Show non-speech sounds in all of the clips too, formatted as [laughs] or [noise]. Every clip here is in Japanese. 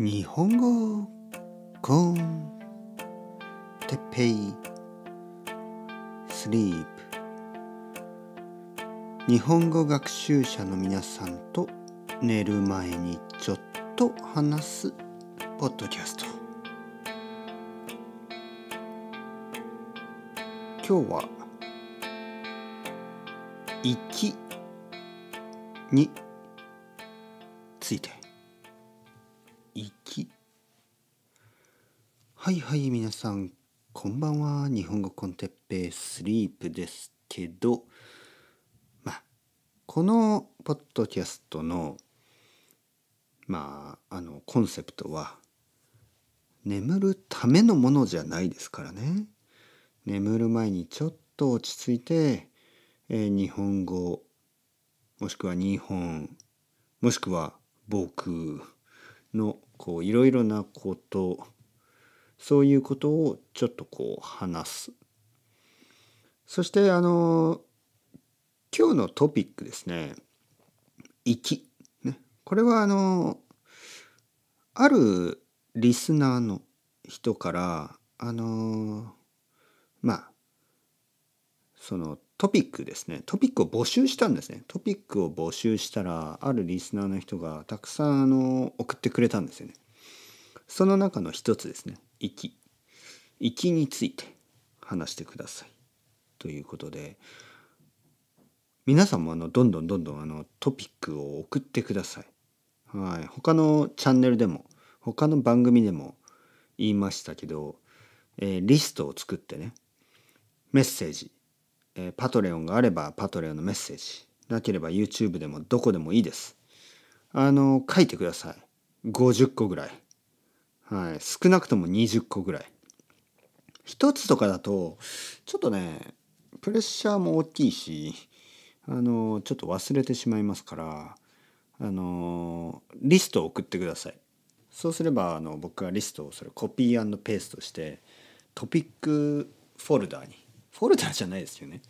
日本語コンテッペイスリープ日本語学習者の皆さんと寝る前にちょっと話すポッドキャスト今日は「生き」についてはいはい皆さんこんばんは日本語コンテッペイスリープですけどまあこのポッドキャストのまああのコンセプトは眠るためのものじゃないですからね眠る前にちょっと落ち着いて、えー、日本語もしくは日本もしくは僕のこういろいろなことそういうことをちょっとこう話すそしてあの今日のトピックですね「き」ねこれはあのあるリスナーの人からあのまあそのトピックですねトピックを募集したんですねトピックを募集したらあるリスナーの人がたくさんあの送ってくれたんですよねその中の一つですね息息について話してくださいということで皆さんもあのどんどんどんどんあのトピックを送ってください。はい、他のチャンネルでも他の番組でも言いましたけど、えー、リストを作ってねメッセージ、えー、パトレオンがあればパトレオンのメッセージなければ YouTube でもどこでもいいです。あの書いてください。50個ぐらい。はい、少なくとも20個ぐらい1つとかだとちょっとねプレッシャーも大きいしあのちょっと忘れてしまいますからあのリストを送ってくださいそうすればあの僕はリストをそれコピーペーストしてトピックフォルダーにフォルダーじゃないですよね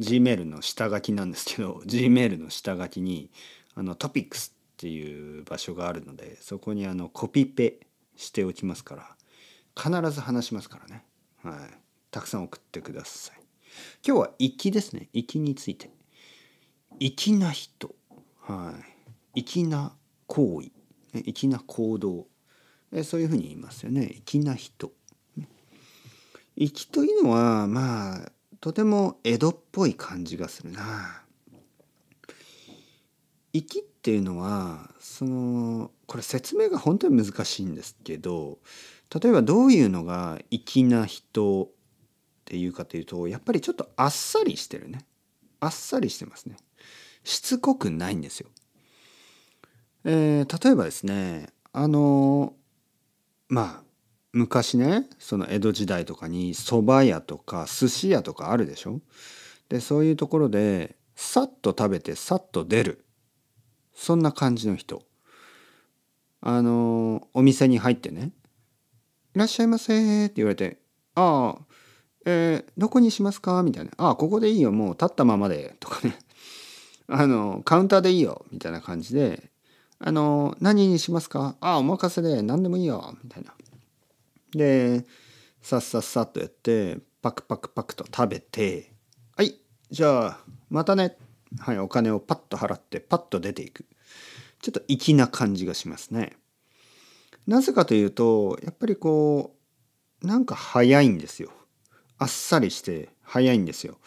Gmail の下書きなんですけど Gmail の下書きにあのトピックスっていう場所があるのでそこにあのコピペしておきますから必ず話しますからね、はい、たくさん送ってください今日は粋ですね粋について粋な人はい粋な行為粋な行動そういうふうに言いますよね粋な人粋というのはまあとても江戸っぽい感じがするな粋っっていうのはそのこれ説明が本当に難しいんですけど例えばどういうのが粋な人っていうかというとやっぱりちょっとあっさりしてるねあっさりしてますねしつこくないんですよ。えー、例えばですねあのまあ昔ねその江戸時代とかに蕎麦屋とか寿司屋とかあるでしょでそういうところでさっと食べてさっと出るそんな感じの人あのお店に入ってね「いらっしゃいませ」って言われて「ああえー、どこにしますか?」みたいな「ああここでいいよもう立ったままで」とかね「[laughs] あのカウンターでいいよ」みたいな感じで「あの何にしますかああお任せで何でもいいよ」みたいな。でさっさっさっとやってパクパクパクと食べて「はいじゃあまたね」はい、お金をパッと払ってパッと出ていく。ちょっと粋な感じがしますね。なぜかというと、やっぱりこう、なんか早いんですよ。あっさりして早いんですよ。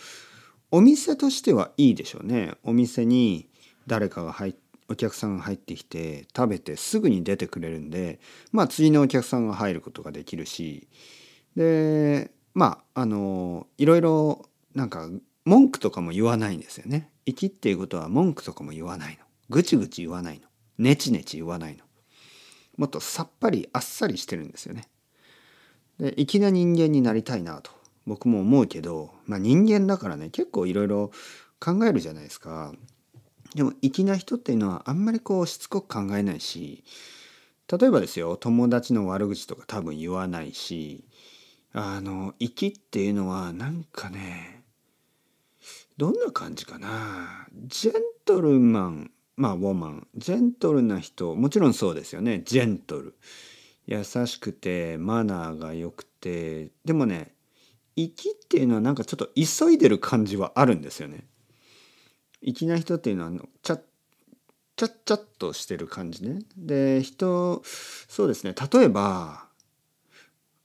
お店としてはいいでしょうね。お店に誰かが入って、お客さんが入ってきて食べてすぐに出てくれるんでまあ次のお客さんが入ることができるしでまああのいろいろなんか文句とかも言わないんですよね。生きっていうことは文句とかも言わないの。ぐちぐち言わないの。ねちねち言わないの。もっとさっぱりあっさりしてるんですよね。で粋な人間になりたいなと僕も思うけど、まあ、人間だからね結構いろいろ考えるじゃないですか。でも粋な人っていうのはあんまりこうしつこく考えないし例えばですよ友達の悪口とか多分言わないしあの粋っていうのはなんかねどんな感じかなジェントルマンまあウォーマンジェントルな人もちろんそうですよねジェントル優しくてマナーが良くてでもねきっていうのはなんかちょっと急いでる感じはあるんですよね粋な人っていうのはちゃちゃっちゃっとしてる感じねで人そうですね例えば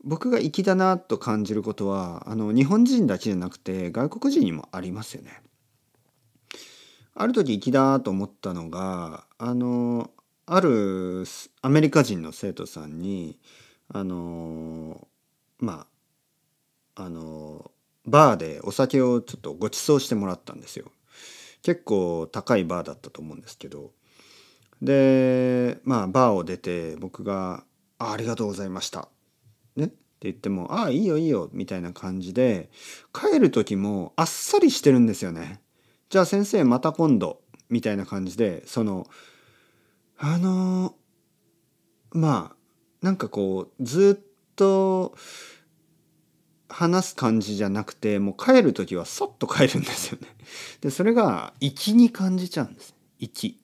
僕が粋だなと感じることはあの日本人だけじゃなくて外国人にもありますよね。ある時粋だと思ったのがあのあるアメリカ人の生徒さんにあのまああのバーでお酒をちょっとご馳走してもらったんですよ。結構高いバーだったと思うんですけどでまあバーを出て僕が「ありがとうございました」言っても、ああ、いいよいいよ、みたいな感じで、帰る時もあっさりしてるんですよね。じゃあ先生また今度、みたいな感じで、その、あの、まあ、なんかこう、ずっと話す感じじゃなくて、もう帰る時はそっと帰るんですよね。で、それが、きに感じちゃうんです。粋。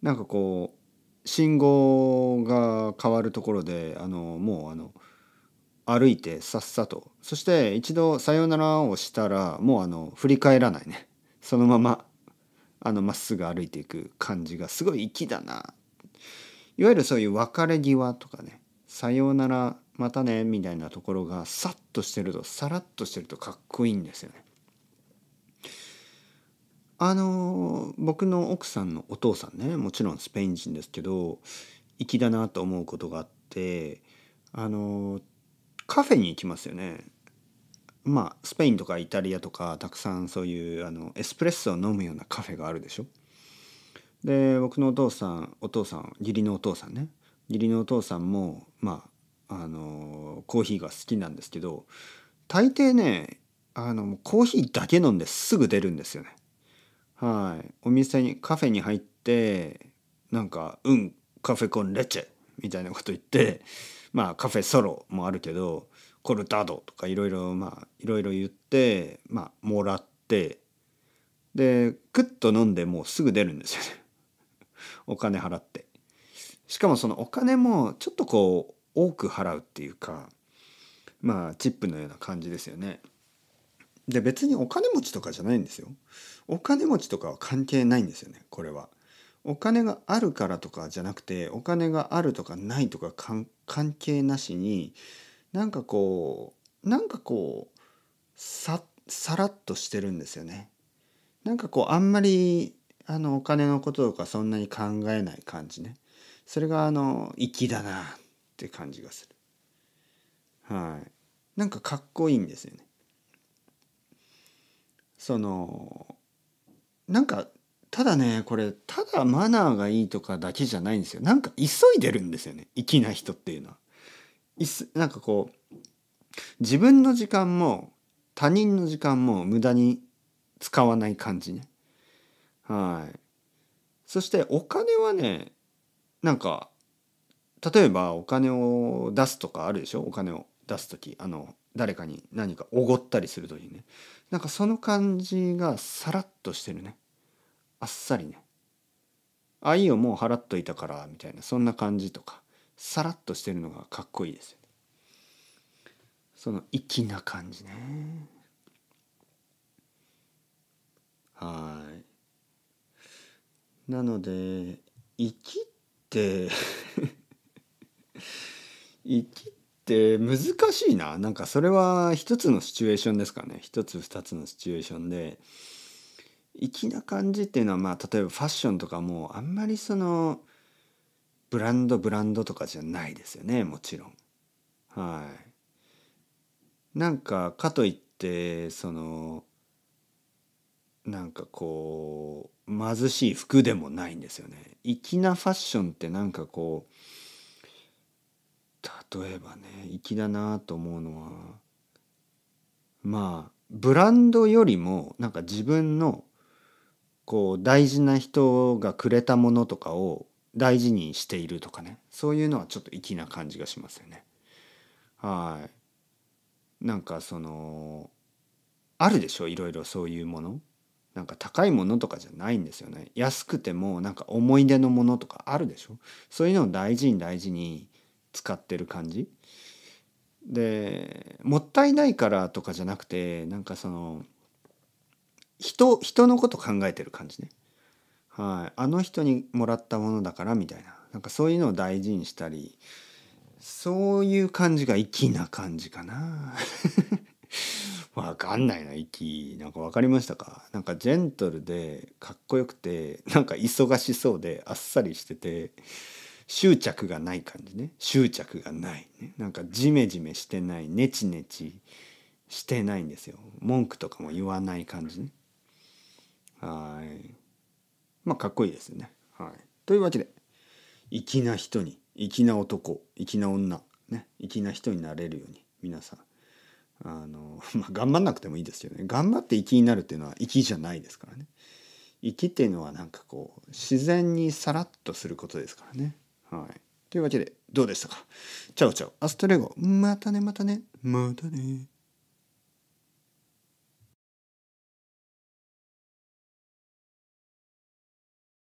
なんかこう、信号が変わるところであのもうあの歩いてさっさとそして一度さようならをしたらもうあの振り返らないね [laughs] そのままあのまっすぐ歩いていく感じがすごい粋だないわゆるそういう別れ際とかねさようならまたねみたいなところがさっとしてるとさらっとしてるとかっこいいんですよねあの僕の奥さんのお父さんねもちろんスペイン人ですけど粋だなと思うことがあってあのカフェに行きますよね。まあスペインとかイタリアとかたくさんそういうあのエスプレッソを飲むようなカフェがあるでしょ。で僕のお父さんお父さん義理のお父さんね義理のお父さんもまああのコーヒーが好きなんですけど大抵ねあのコーヒーだけ飲んですぐ出るんですよね。はい、お店にカフェに入ってなんか「うんカフェコンレチェ」みたいなこと言ってまあカフェソロもあるけどコルタドとかいろいろまあいろいろ言ってまあもらってでクッと飲んでもうすぐ出るんですよね [laughs] お金払ってしかもそのお金もちょっとこう多く払うっていうかまあチップのような感じですよねで別にお金持ちとかじゃないんですよお金持ちとかは関係ないんですよねこれはお金があるからとかじゃなくてお金があるとかないとか関係なしになんかこうなんかこうささらっとしてるんですよね。なんかこうあんまりあのお金のこととかそんなに考えない感じね。それがあの粋だなって感じがする。はい。なんかかっこいいんですよね。そのなんかただねこれただマナーがいいとかだけじゃないんですよなんか急いでるんですよね粋な人っていうのは。いすなんかこう自分の時間も他人の時間も無駄に使わない感じね。はい。そしてお金はねなんか例えばお金を出すとかあるでしょお金を出す時あの誰かに何かおごったりする時ねなんかその感じがさらっとしてるねあっさりねあいいよもう払っといたからみたいなそんな感じとかさらっとしてるのがかっこいいですよねその粋な感じねはいなので粋って [laughs] 粋って難しいななんかそれは一つのシチュエーションですかね一つ二つのシチュエーションで粋な感じっていうのは、まあ、例えばファッションとかもあんまりそのブランドブランドとかじゃないですよねもちろん。はい、なんかかといってそのなんかこう貧しい服でもないんですよね。粋なファッションってなんかこう例えばね粋だなと思うのはまあブランドよりもなんか自分のこう大事な人がくれたものとかを大事にしているとかねそういうのはちょっと粋な感じがしますよね。はいなんかそのあるでしょいろいろそういうものなんか高いものとかじゃないんですよね安くてもなんか思い出のものとかあるでしょそういうのを大事に大事に使ってる感じでもったいないからとかじゃなくてなんかその人人のこと考えてる感じね。はい、あの人にもらったものだからみたいななんかそういうのを大事にしたりそういう感じが粋な感じかな。[laughs] わかんないな粋なんか分かりましたかなんかジェントルでかっこよくてなんか忙しそうであっさりしてて執着がない感じね執着がない、ね、なんかジメジメしてないネチネチしてないんですよ文句とかも言わない感じね。はい。まあ、かっこいいですよね。はい。というわけで、粋な人に、粋な男、粋な女、ね、粋な人になれるように、皆さん。あの、[laughs] まあ、頑張んなくてもいいですよね。頑張って粋になるっていうのは粋じゃないですからね。粋っていうのはなんかこう、自然にさらっとすることですからね。はい。というわけで、どうでしたかチャオチャオ。アストレゴ。またね、またね。またね。